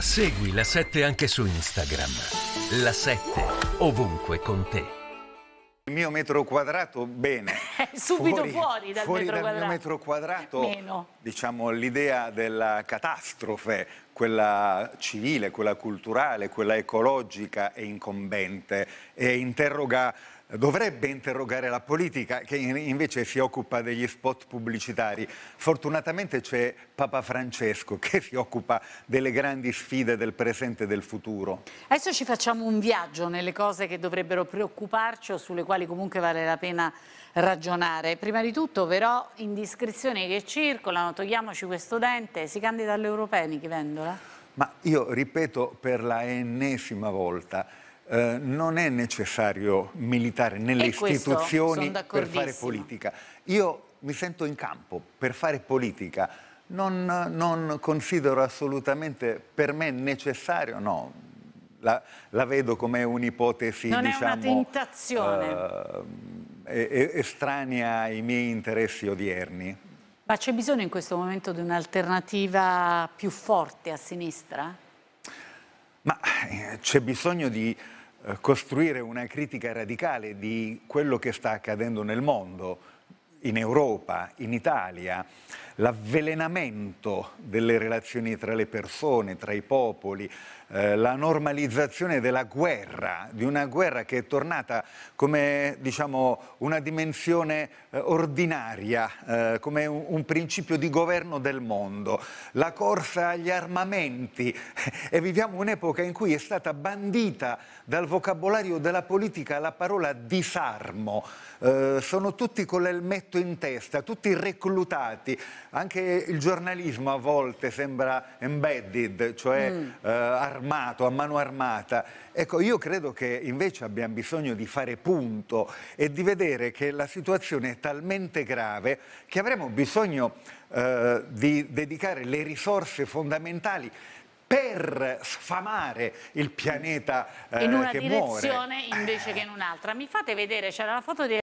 Segui la 7 anche su Instagram. La 7 ovunque con te. Il mio metro quadrato, bene. Eh, subito fuori, fuori dal, fuori metro, dal quadrato. metro quadrato. Meno. Diciamo l'idea della catastrofe quella civile, quella culturale, quella ecologica è incombente e interroga dovrebbe interrogare la politica che invece si occupa degli spot pubblicitari. Fortunatamente c'è Papa Francesco che si occupa delle grandi sfide del presente e del futuro. Adesso ci facciamo un viaggio nelle cose che dovrebbero preoccuparci o sulle quali comunque vale la pena ragionare. Prima di tutto però indiscrezioni che circolano, togliamoci questo dente, si candida all'europeo Vendola? Ma io ripeto per la ennesima volta, eh, non è necessario militare nelle e istituzioni per fare politica. Io mi sento in campo per fare politica, non, non considero assolutamente per me necessario, no, la, la vedo come un'ipotesi, diciamo... Non è una diciamo, tentazione. Eh, estranea ai miei interessi odierni. Ma c'è bisogno in questo momento di un'alternativa più forte a sinistra? Ma eh, c'è bisogno di eh, costruire una critica radicale di quello che sta accadendo nel mondo, in Europa, in Italia, l'avvelenamento delle relazioni tra le persone, tra i popoli, eh, la normalizzazione della guerra, di una guerra che è tornata come diciamo, una dimensione eh, ordinaria, eh, come un, un, principio di governo del mondo, la corsa agli armamenti e viviamo un'epoca in cui è stata bandita dal vocabolario della politica la parola disarmo, eh, sono tutti con l'elmetto metto in testa, tutti reclutati, anche il giornalismo a volte sembra embedded, cioè mm. eh, armato, a mano armata. Ecco, io credo che invece abbiamo bisogno di fare punto e di vedere che la situazione è talmente grave che avremo bisogno eh, di dedicare le risorse fondamentali per sfamare il pianeta eh, in una direzione invece che in un'altra. Mi fate vedere, c'era la foto di